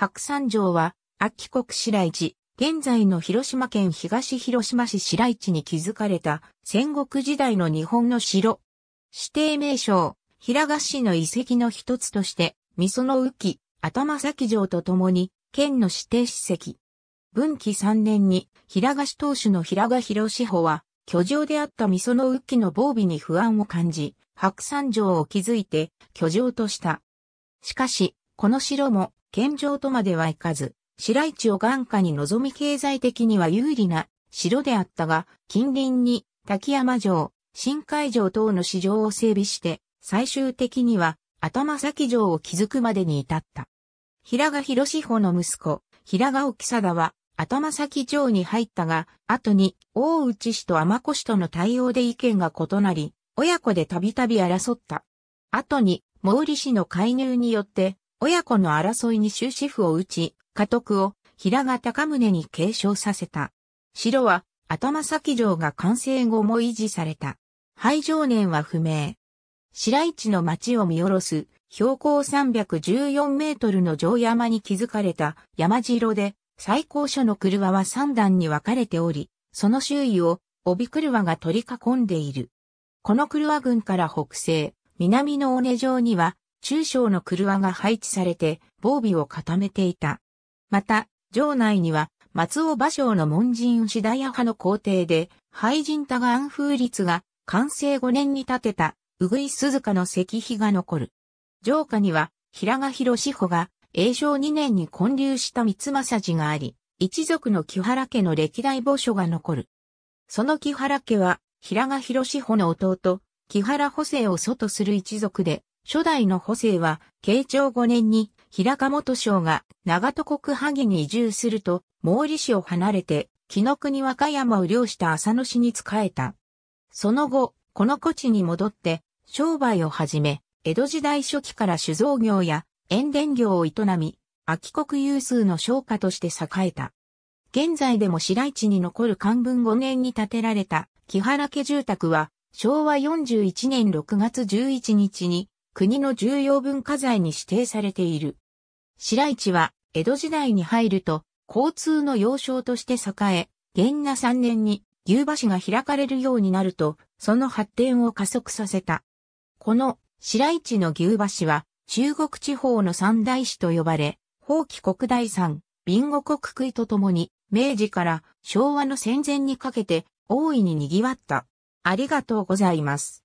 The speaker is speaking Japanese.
白山城は、秋国白市、現在の広島県東広島市白市に築かれた戦国時代の日本の城。指定名称、平賀市の遺跡の一つとして、味噌の浮き、頭崎城と共に、県の指定史跡。文紀3年に、平賀市当主の平賀広志保は、居城であった味噌の浮きの防備に不安を感じ、白山城を築いて、居城とした。しかし、この城も県城とまではいかず、白市を眼下に望み経済的には有利な城であったが、近隣に滝山城、新海城等の市場を整備して、最終的には頭先城を築くまでに至った。平賀博志保の息子、平賀沖貞は、頭先城に入ったが、後に、大内氏と天子氏との対応で意見が異なり、親子でたびたび争った。後に、毛利氏の介入によって、親子の争いに終止符を打ち、家督を平賀高宗に継承させた。城は頭先城が完成後も維持された。廃城年は不明。白市の町を見下ろす標高314メートルの城山に築かれた山城で最高所の車は3段に分かれており、その周囲を帯車が取り囲んでいる。この車群から北西、南の尾根城には中小の車が配置されて防備を固めていた。また、城内には松尾芭蕉の門人牛田屋派の皇帝で、廃人多が安風律が完成5年に建てた、うぐい鈴鹿の石碑が残る。城下には、平賀広志保が、永正2年に建立した三政寺があり、一族の木原家の歴代墓所が残る。その木原家は、平賀広志保の弟、木原補正を祖とする一族で、初代の補正は、慶長5年に、平賀元将が長戸国萩に移住すると、毛利氏を離れて、木の国和歌山を領した浅野氏に仕えた。その後、この古地に戻って、商売を始め、江戸時代初期から酒造業や塩田業を営み、秋国有数の商家として栄えた。現在でも白市に残る漢文5年に建てられた木原家住宅は、昭和41年6月11日に国の重要文化財に指定されている。白市は、江戸時代に入ると、交通の要衝として栄え、元那3年に牛橋が開かれるようになると、その発展を加速させた。この白市の牛橋は、中国地方の三大市と呼ばれ、法規国大山、ビ護国杭とともに、明治から昭和の戦前にかけて、大いに賑わった。ありがとうございます。